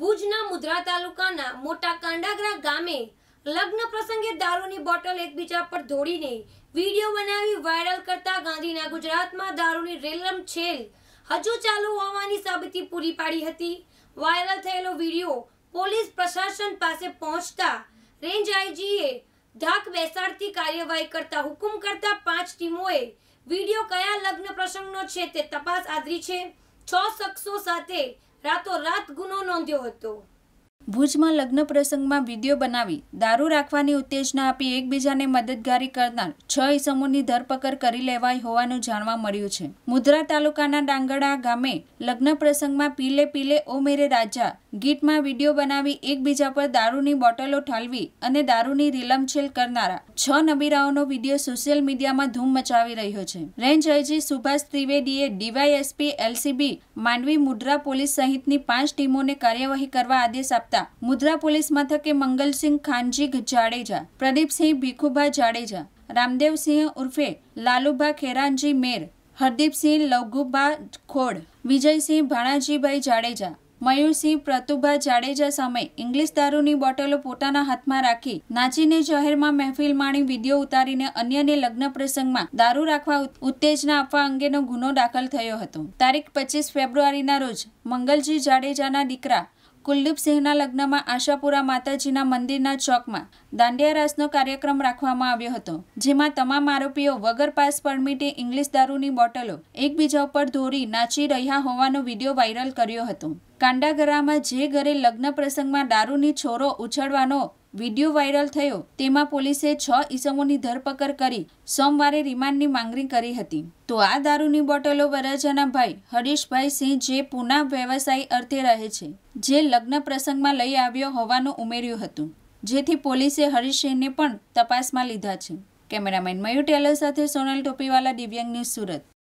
ભુજના મુદ્રા તાલુકાના મોટા કાંડાગરા ગામે લગ્ન પ્રસંગે દારૂની બોટલ એકબીજા પર ધોડીને વિડીયો બનાવી વાયરલ કરતા ગાંધીના ગુજરાતમાં દારૂની રેલમ છેલ હજુ ચાલુ હોવાની સાબિતી પૂરી પાડી હતી વાયરલ થયેલો વિડીયો પોલીસ પ્રશાસન પાસે પહોંચતા રેન્જ આઈજીએ ધાક બેસાડતી કાર્યવાહી કરતા હુકુમ કરતા પાંચ ટીમોએ વિડીયો કયા લગ્ન પ્રસંગનો છે તે તપાસ આદરી છે છ શખ્સો સાથે રાતો રાત ગુનો નોંધ્યો હતો ભુજમાં લગ્ન પ્રસંગમાં વિડીયો બનાવી દારૂ રાખવાની ઉત્તેજના આપી એકબીજાને મદદગારી કરનાર છ ઇસમોની ધરપકડ કરી લેવાઈ હોવાનું જાણવા મળ્યું છે મુદ્રા તાલુકાના ડાંગડા ગામે લગ્ન પ્રસંગમાં પીલે પીલે ઓ મેરે રાજા ગીટમાં વિડીયો બનાવી એકબીજા પર દારૂની બોટલો ઠાલવી અને દારૂની રીલમછેલ કરનારા છ નબીરાઓનો વિડીયો સોશિયલ મીડિયામાં ધૂમ મચાવી રહ્યો છે રેન્જ આઈજી સુભાષ ત્રિવેદીએ DySP LCB Mandvi Mundra police સહિતની પાંચ ટીમોને કાર્યવાહી કરવા આદેશ આપતા નેતા મુદ્રા પોલીસ મથકે મંગલસિંહ ખાનજી જાડેજા પ્રદીપસિંહ ભીખુભા જાડેજા રામદેવસિંહ ઉર્ફે લાલુભા ખેરાનજી મેર હરદીપસિંહ લઘુભા ખોડ વિજયસિંહ ભાણાજીભાઈ જાડેજા મયુરસિંહ પ્રતુભા જાડેજા સામે ઇંગ્લિશ દારૂની બોટલો પોતાના હાથમાં રાખી નાચીને શહેરમાં મહેફિલ માણી વિડીયો ઉતારીને અન્યને લગ્ન પ્રસંગમાં દારૂ રાખવા ઉત્તેજના આપવા અંગેનો ગુનો દાખલ થયો હતો તારીખ પચીસ ફેબ્રુઆરીના રોજ મંગલજી જાડેજાના દીકરા કુલદીપસિંહના લગ્નમાં આશાપુરા માતાજીના મંદિરના ચોકમાં દાંડિયા રાસનો કાર્યક્રમ રાખવામાં આવ્યો હતો જેમાં તમામ આરોપીઓ વગર પાસ પરમિટે ઇંગ્લિશ દારૂની બોટલો એકબીજા ઉપર ધોરી નાચી રહ્યા હોવાનો વિડીયો વાયરલ કર્યો હતો કાંડાગરામાં જે ઘરે લગ્ન પ્રસંગમાં દારૂની છોરો ઉછળવાનો વિડીયો વાયરલ થયો તેમાં પોલીસે છ ઈસમોની ધરપકડ કરી સોમવારે રિમાન્ડની માંગણી કરી હતી તો આ દારૂની બોટલો વરજાના ભાઈ હરીશભાઈ સિંહ જે પુના વ્યવસાય અર્થે રહે છે જે લગ્ન પ્રસંગમાં લઈ આવ્યો હોવાનું ઉમેર્યું હતું જેથી પોલીસે હરીશસિંહને પણ તપાસમાં લીધા છે કેમેરામેન મયુર ટેલર સાથે સોનલ ટોપીવાલા દિવ્યાંગ ન્યૂઝ સુરત